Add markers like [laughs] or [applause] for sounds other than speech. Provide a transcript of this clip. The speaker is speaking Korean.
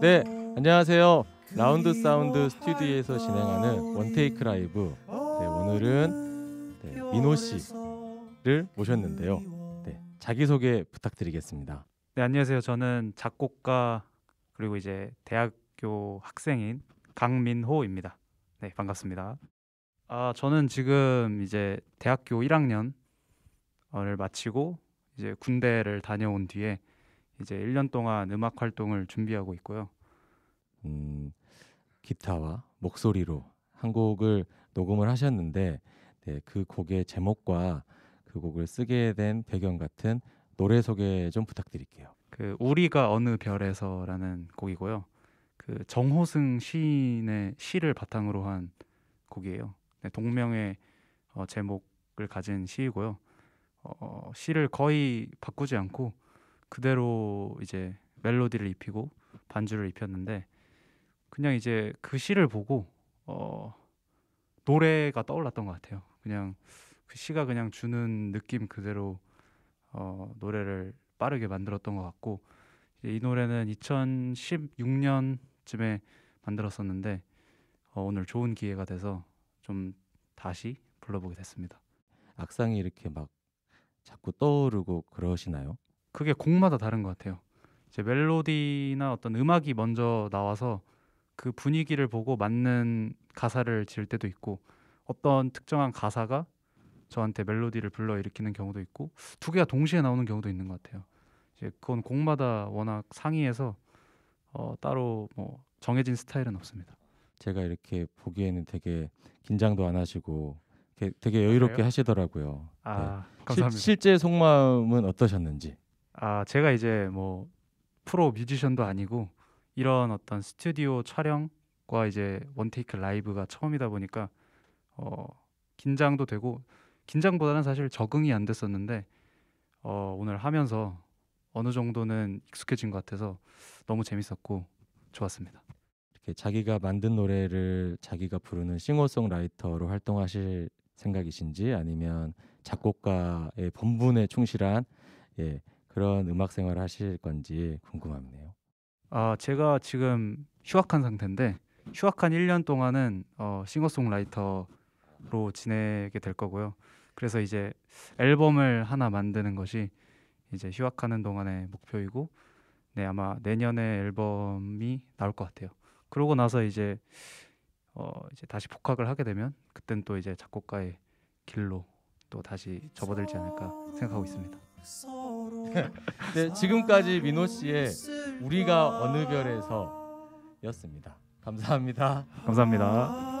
네, 안녕하세요. 라운드 사운드 스튜디오에서 진행하는 원테이크 라이브. 네, 오늘은 네, 민호 씨를 모셨는데요. 네, 자기 소개 부탁드리겠습니다. 네, 안녕하세요. 저는 작곡가 그리고 이제 대학교 학생인 강민호입니다. 네, 반갑습니다. 아, 저는 지금 이제 대학교 1학년을 마치고 이제 군대를 다녀온 뒤에 이제 1년 동안 음악 활동을 준비하고 있고요. 음, 기타와 목소리로 한 곡을 녹음을 하셨는데 네, 그 곡의 제목과 그 곡을 쓰게 된 배경 같은 노래 소개 좀 부탁드릴게요. 그 우리가 어느 별에서라는 곡이고요. 그 정호승 시인의 시를 바탕으로 한 곡이에요. 네, 동명의 어, 제목을 가진 시이고요. 어, 시를 거의 바꾸지 않고 그대로 이제 멜로디를 입히고 반주를 입혔는데 그냥 이제 그 시를 보고 어 노래가 떠올랐던 것 같아요. 그냥 그 시가 그냥 주는 느낌 그대로 어 노래를 빠르게 만들었던 것 같고 이 노래는 2016년쯤에 만들었었는데 어, 오늘 좋은 기회가 돼서 좀 다시 불러보게 됐습니다. 악상이 이렇게 막 자꾸 떠오르고 그러시나요? 그게 곡마다 다른 것 같아요. 이제 멜로디나 어떤 음악이 먼저 나와서 그 분위기를 보고 맞는 가사를 지을 때도 있고 어떤 특정한 가사가 저한테 멜로디를 불러 일으키는 경우도 있고 두 개가 동시에 나오는 경우도 있는 것 같아요. 이제 그건 곡마다 워낙 상이해서 어, 따로 뭐 정해진 스타일은 없습니다. 제가 이렇게 보기에는 되게 긴장도 안 하시고 되게 여유롭게 아, 그래요? 하시더라고요. 아, 네. 감사합니다. 시, 실제 속마음은 어떠셨는지? 아, 제가 이제 뭐 프로 뮤지션도 아니고 이런 어떤 스튜디오 촬영과 이제 원테이크 라이브가 처음이다 보니까 어, 긴장도 되고 긴장보다는 사실 적응이 안 됐었는데 어, 오늘 하면서 어느 정도는 익숙해진 것 같아서 너무 재밌었고 좋았습니다. 이렇게 자기가 만든 노래를 자기가 부르는 싱어송라이터로 활동하실 생각이신지 아니면 작곡가의 본분에 충실한 예, 그런 음악 생활을 하실 건지 궁금하네요. 아, 제가 지금 휴학한 상태인데 휴학한 1년 동안은 어, 싱어송라이터로 지내게 될 거고요. 그래서 이제 앨범을 하나 만드는 것이 이제 휴학하는 동안의 목표이고 네, 아마 내년에 앨범이 나올 것 같아요. 그러고 나서 이제 어, 이제 다시 복학을 하게 되면 그땐 또 이제 작곡가의 길로 또 다시 접어들지 않을까 생각하고 있습니다. [laughs] 네, 지금까지 민호 씨의 우리가 어느 별에서였습니다. 감사합니다. 감사합니다.